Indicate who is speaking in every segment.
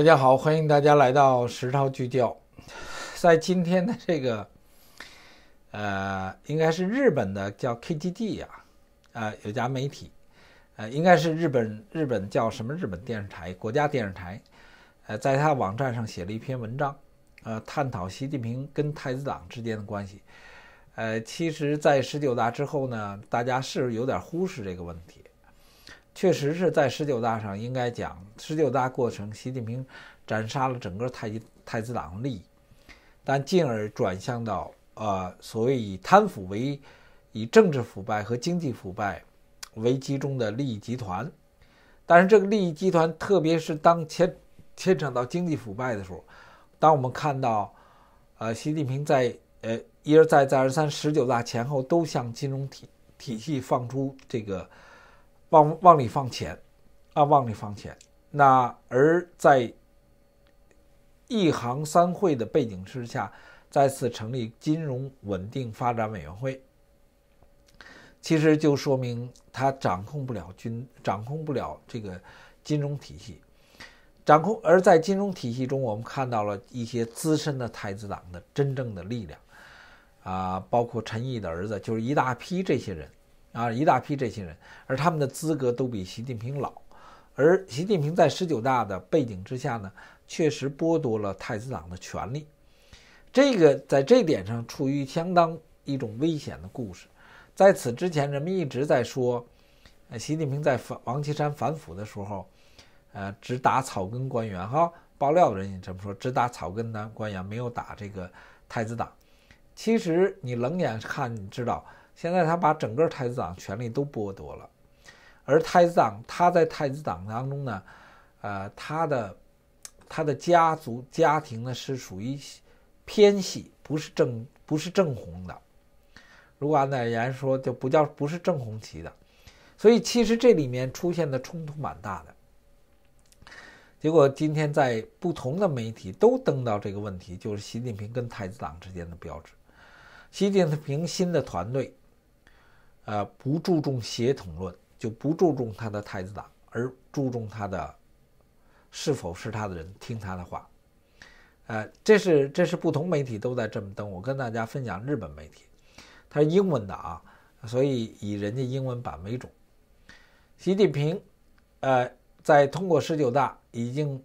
Speaker 1: 大家好，欢迎大家来到石涛聚焦。在今天的这个，呃，应该是日本的叫 k g d 呀，啊，有家媒体，呃，应该是日本日本叫什么日本电视台国家电视台，呃，在他网站上写了一篇文章，呃，探讨习近平跟太子党之间的关系。呃，其实，在十九大之后呢，大家是是有点忽视这个问题？确实是在十九大上应该讲，十九大过程，习近平斩杀了整个太极太子党利益，但进而转向到呃所谓以贪腐为以政治腐败和经济腐败为集中的利益集团，但是这个利益集团，特别是当前牵扯到经济腐败的时候，当我们看到呃习近平在呃一而再再而三，十九大前后都向金融体体系放出这个。往往里放钱，啊，往里放钱。那而在一行三会的背景之下，再次成立金融稳定发展委员会，其实就说明他掌控不了军，掌控不了这个金融体系，掌控。而在金融体系中，我们看到了一些资深的太子党的真正的力量，啊，包括陈毅的儿子，就是一大批这些人。啊，一大批这些人，而他们的资格都比习近平老，而习近平在十九大的背景之下呢，确实剥夺了太子党的权利，这个在这点上处于相当一种危险的故事。在此之前，人们一直在说，呃，习近平在反王岐山反腐的时候，呃，只打草根官员哈，爆料的人也这么说，只打草根的官员，没有打这个太子党。其实你冷眼看，知道。现在他把整个太子党权力都剥夺了，而太子党他在太子党当中呢，呃，他的他的家族家庭呢是属于偏系，不是正不是正红的。如果按在言说，就不叫不是正红旗的。所以其实这里面出现的冲突蛮大的。结果今天在不同的媒体都登到这个问题，就是习近平跟太子党之间的标志，习近平新的团队。呃，不注重协同论，就不注重他的太子党，而注重他的是否是他的人听他的话。呃，这是这是不同媒体都在这么登。我跟大家分享日本媒体，它是英文的啊，所以以人家英文版为主。习近平，呃，在通过十九大，已经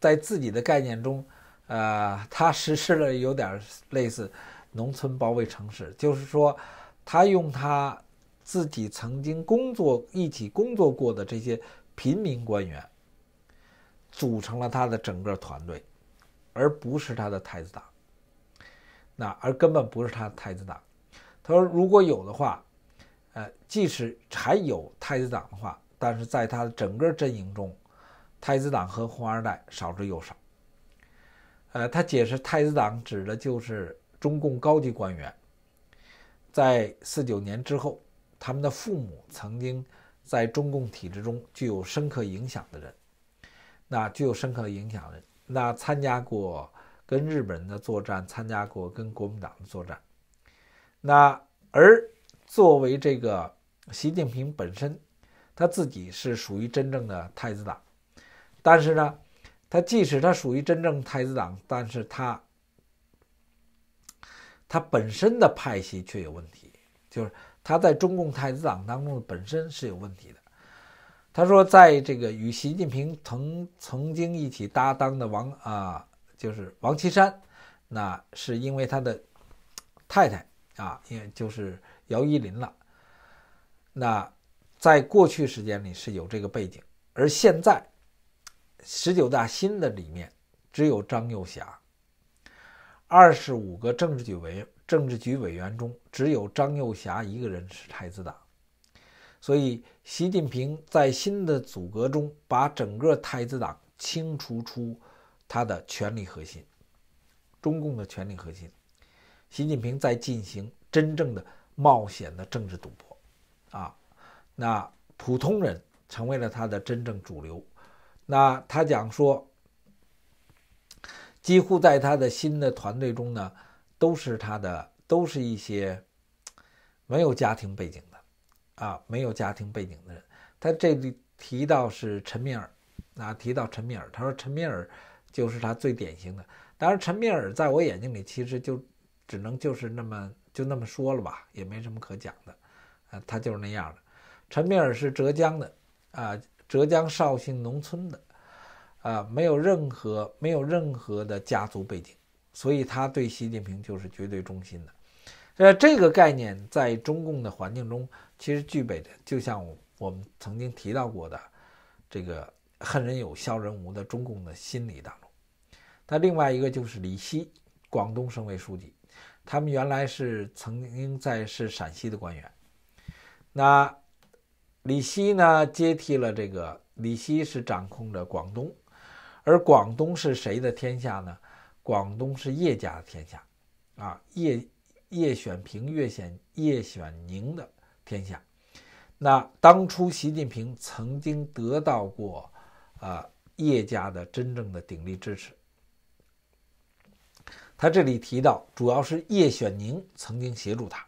Speaker 1: 在自己的概念中，呃，他实施了有点类似农村包围城市，就是说他用他。自己曾经工作一起工作过的这些平民官员，组成了他的整个团队，而不是他的太子党。那而根本不是他的太子党。他说：“如果有的话，呃，即使还有太子党的话，但是在他的整个阵营中，太子党和红二代少之又少。”呃，他解释，太子党指的就是中共高级官员，在四九年之后。他们的父母曾经在中共体制中具有深刻影响的人，那具有深刻的影响人，那参加过跟日本人的作战，参加过跟国民党的作战。那而作为这个习近平本身，他自己是属于真正的太子党，但是呢，他即使他属于真正太子党，但是他他本身的派系却有问题，就是。他在中共太子党当中本身是有问题的。他说，在这个与习近平曾曾经一起搭档的王啊，就是王岐山，那是因为他的太太啊，也就是姚依林了。那在过去时间里是有这个背景，而现在十九大新的里面只有张幼霞，二十五个政治局委员。政治局委员中只有张幼霞一个人是太子党，所以习近平在新的组阁中把整个太子党清除出他的权力核心，中共的权力核心。习近平在进行真正的冒险的政治赌博啊！那普通人成为了他的真正主流。那他讲说，几乎在他的新的团队中呢。都是他的，都是一些没有家庭背景的，啊，没有家庭背景的人。他这里提到是陈敏尔，啊，提到陈敏尔，他说陈敏尔就是他最典型的。当然，陈敏尔在我眼睛里其实就只能就是那么就那么说了吧，也没什么可讲的，啊，他就是那样的。陈敏尔是浙江的，啊，浙江绍兴农村的，啊，没有任何没有任何的家族背景。所以他对习近平就是绝对忠心的，呃，这个概念在中共的环境中其实具备的，就像我们曾经提到过的，这个“恨人有，笑人无”的中共的心理当中。那另外一个就是李希，广东省委书记，他们原来是曾经在是陕西的官员。那李希呢，接替了这个李希是掌控着广东，而广东是谁的天下呢？广东是叶家的天下，啊，叶叶选平、叶选叶选宁的天下。那当初习近平曾经得到过，呃，叶家的真正的鼎力支持。他这里提到，主要是叶选宁曾经协助他。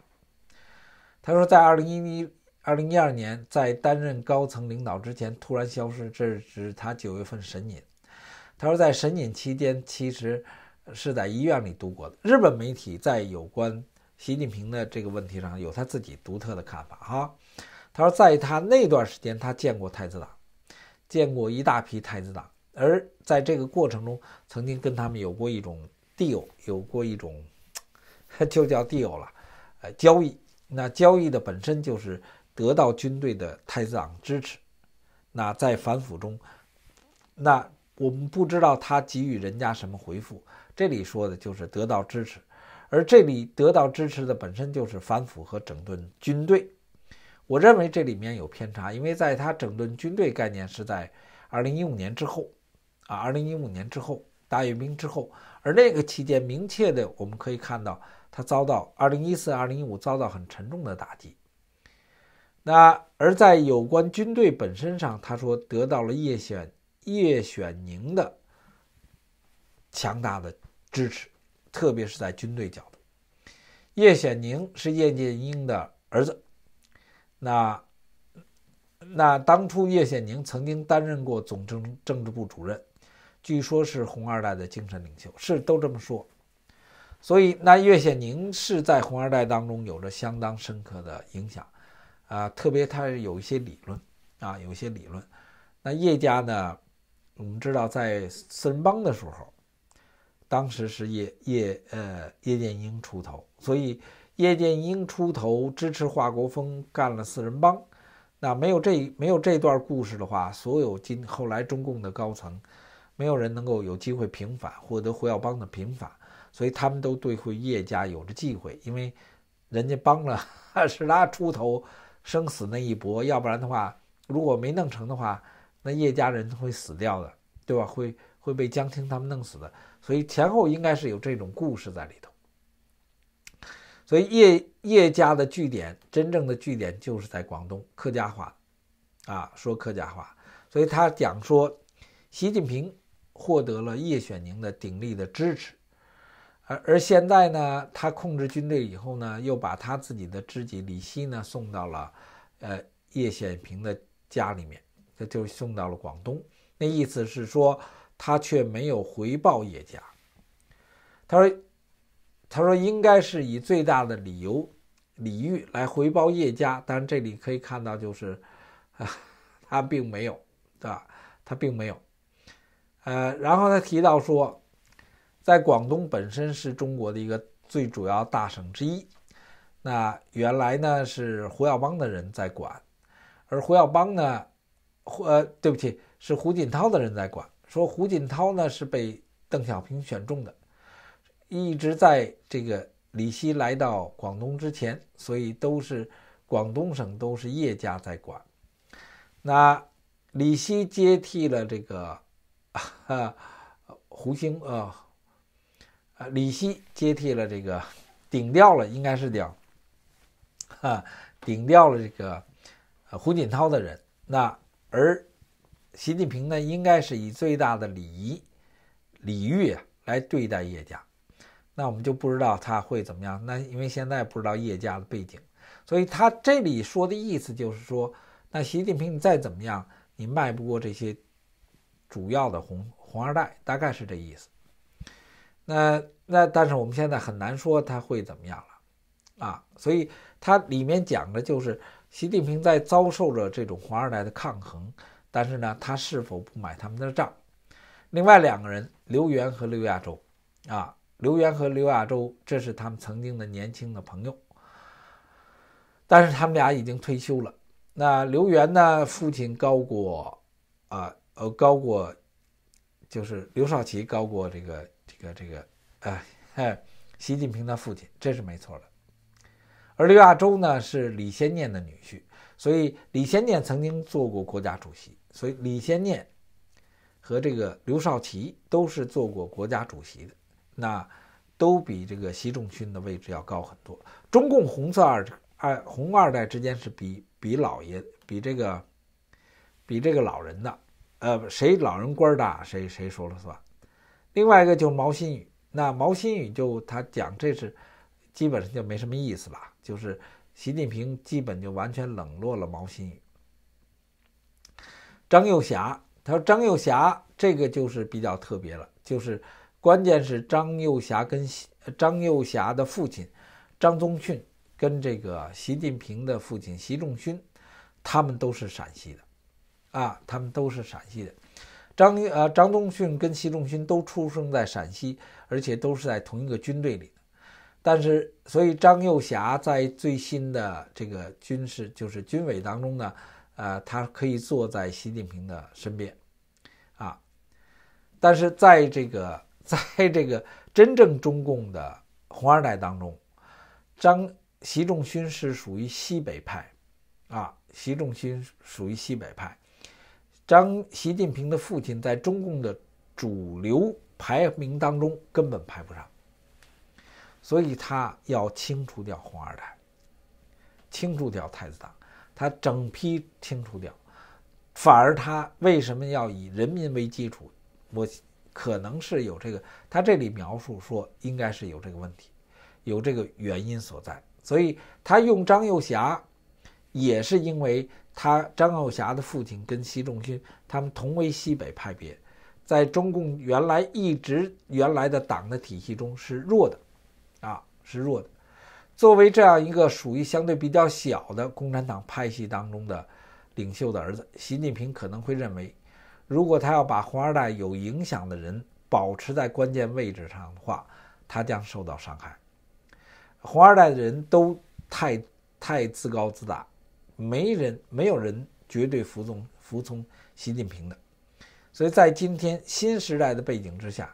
Speaker 1: 他说，在二零一一、二零一二年，在担任高层领导之前突然消失，这是他九月份神隐。他说，在神隐期间，其实。是在医院里度过的。日本媒体在有关习近平的这个问题上有他自己独特的看法哈。他说，在他那段时间，他见过太子党，见过一大批太子党，而在这个过程中，曾经跟他们有过一种 deal，有过一种就叫 deal 了，呃，交易。那交易的本身就是得到军队的太子党支持。那在反腐中，那我们不知道他给予人家什么回复。这里说的就是得到支持，而这里得到支持的本身就是反腐和整顿军队。我认为这里面有偏差，因为在他整顿军队概念是在二零一五年之后，啊，二零一五年之后大阅兵之后，而那个期间明确的我们可以看到他遭到二零一四、二零一五遭到很沉重的打击。那而在有关军队本身上，他说得到了叶选叶选宁的强大的。支持，特别是在军队角度，叶显宁是叶剑英的儿子。那那当初叶显宁曾经担任过总政政治部主任，据说，是红二代的精神领袖，是都这么说。所以，那叶显宁是在红二代当中有着相当深刻的影响啊，特别他有一些理论啊，有一些理论。那叶家呢，我们知道在四人帮的时候。当时是叶叶呃叶剑英出头，所以叶剑英出头支持华国锋干了四人帮。那没有这没有这段故事的话，所有今后来中共的高层，没有人能够有机会平反，获得胡耀邦的平反。所以他们都对会叶家有着忌讳，因为人家帮了 是他出头，生死那一搏。要不然的话，如果没弄成的话，那叶家人会死掉的，对吧？会。会被江青他们弄死的，所以前后应该是有这种故事在里头。所以叶叶家的据点，真正的据点就是在广东客家话，啊，说客家话。所以他讲说，习近平获得了叶选宁的鼎力的支持，而而现在呢，他控制军队以后呢，又把他自己的知己李希呢送到了，呃，叶选平的家里面，他就送到了广东。那意思是说。他却没有回报叶家。他说：“他说应该是以最大的理由礼遇来回报叶家。”但是这里可以看到，就是啊，他并没有，对吧？他并没有。呃，然后他提到说，在广东本身是中国的一个最主要大省之一。那原来呢是胡耀邦的人在管，而胡耀邦呢，胡呃，对不起，是胡锦涛的人在管。说胡锦涛呢是被邓小平选中的，一直在这个李希来到广东之前，所以都是广东省都是叶家在管。那李希接替了这个啊、胡兴，呃，李希接替了这个顶掉了，应该是叫哈顶掉了这个胡锦涛的人。那而。习近平呢，应该是以最大的礼仪礼遇来对待叶家，那我们就不知道他会怎么样。那因为现在不知道叶家的背景，所以他这里说的意思就是说，那习近平你再怎么样，你迈不过这些主要的红红二代，大概是这意思。那那但是我们现在很难说他会怎么样了啊，所以他里面讲的就是习近平在遭受着这种红二代的抗衡。但是呢，他是否不买他们的账？另外两个人，刘源和刘亚洲，啊，刘源和刘亚洲，这是他们曾经的年轻的朋友，但是他们俩已经退休了。那刘源呢，父亲高过，啊，呃，高过，就是刘少奇高过这个这个这个，哎习近平的父亲，这是没错的。而刘亚洲呢，是李先念的女婿，所以李先念曾经做过国家主席。所以李先念和这个刘少奇都是做过国家主席的，那都比这个习仲勋的位置要高很多。中共红色二二红二代之间是比比老爷比这个比这个老人的，呃，谁老人官大谁谁说了算。另外一个就是毛新宇，那毛新宇就他讲这是基本上就没什么意思了，就是习近平基本就完全冷落了毛新宇。张幼霞，他说：“张幼霞这个就是比较特别了，就是关键是张幼霞跟张幼霞的父亲张宗逊跟这个习近平的父亲习仲勋，他们都是陕西的，啊，他们都是陕西的。张呃张宗逊跟习仲勋都出生在陕西，而且都是在同一个军队里。但是，所以张幼霞在最新的这个军事就是军委当中呢。”呃，他可以坐在习近平的身边，啊，但是在这个在这个真正中共的红二代当中，张习仲勋是属于西北派，啊，习仲勋属于西北派，张习近平的父亲在中共的主流排名当中根本排不上，所以他要清除掉红二代，清除掉太子党。他整批清除掉，反而他为什么要以人民为基础？我可能是有这个，他这里描述说应该是有这个问题，有这个原因所在。所以他用张幼霞，也是因为他张幼霞的父亲跟习仲勋他们同为西北派别，在中共原来一直原来的党的体系中是弱的，啊，是弱的。作为这样一个属于相对比较小的共产党派系当中的领袖的儿子，习近平可能会认为，如果他要把红二代有影响的人保持在关键位置上的话，他将受到伤害。红二代的人都太太自高自大，没人没有人绝对服从服从习近平的。所以在今天新时代的背景之下，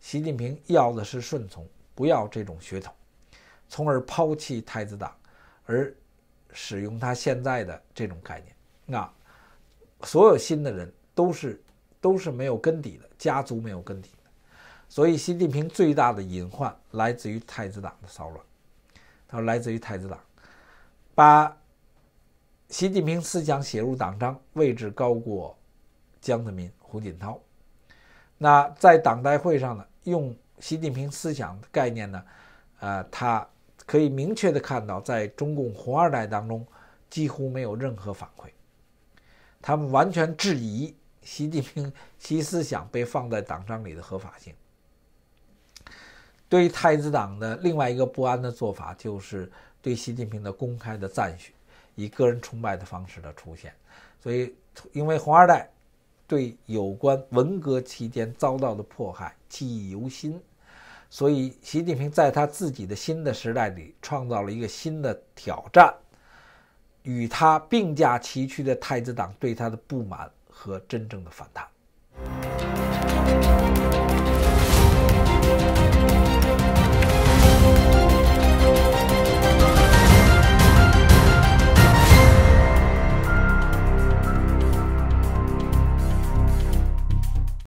Speaker 1: 习近平要的是顺从，不要这种血统。从而抛弃太子党，而使用他现在的这种概念。那所有新的人都是都是没有根底的，家族没有根底的。所以习近平最大的隐患来自于太子党的骚乱。他说：“来自于太子党，把习近平思想写入党章，位置高过江泽民、胡锦涛。那在党代会上呢，用习近平思想概念呢，呃，他。”可以明确的看到，在中共红二代当中，几乎没有任何反馈。他们完全质疑习近平其 思想被放在党章里的合法性。对太子党的另外一个不安的做法，就是对习近平的公开的赞许，以个人崇拜的方式的出现。所以，因为红二代对有关文革期间遭到的迫害记忆犹新。所以，习近平在他自己的新的时代里创造了一个新的挑战，与他并驾齐驱的太子党对他的不满和真正的反弹。